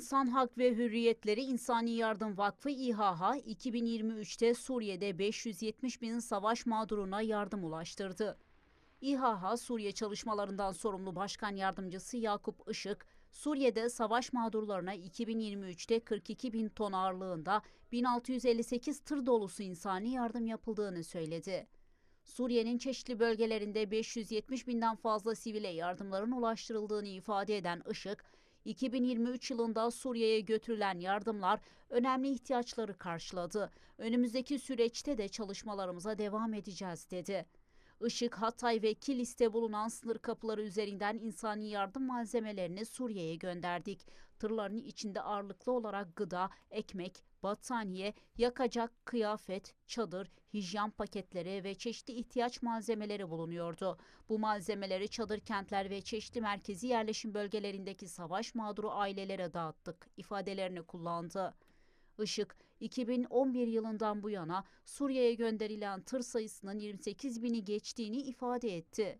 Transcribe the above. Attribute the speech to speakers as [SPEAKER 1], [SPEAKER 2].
[SPEAKER 1] İnsan Hak ve Hürriyetleri İnsani Yardım Vakfı (İHA) 2023'te Suriye'de 570 bin savaş mağduruna yardım ulaştırdı. İHA Suriye çalışmalarından sorumlu başkan yardımcısı Yakup Işık, Suriye'de savaş mağdurlarına 2023'te 42 bin ton ağırlığında 1658 tır dolusu insani yardım yapıldığını söyledi. Suriye'nin çeşitli bölgelerinde 570 binden fazla sivile yardımların ulaştırıldığını ifade eden Işık, 2023 yılında Suriye'ye götürülen yardımlar önemli ihtiyaçları karşıladı. Önümüzdeki süreçte de çalışmalarımıza devam edeceğiz dedi. Işık, Hatay ve Kilis'te bulunan sınır kapıları üzerinden insani yardım malzemelerini Suriye'ye gönderdik. Tırların içinde ağırlıklı olarak gıda, ekmek, battaniye, yakacak, kıyafet, çadır, hijyen paketleri ve çeşitli ihtiyaç malzemeleri bulunuyordu. Bu malzemeleri çadır kentler ve çeşitli merkezi yerleşim bölgelerindeki savaş mağduru ailelere dağıttık ifadelerini kullandı. Işık 2011 yılından bu yana Suriye'ye gönderilen tır sayısının 28 bini geçtiğini ifade etti.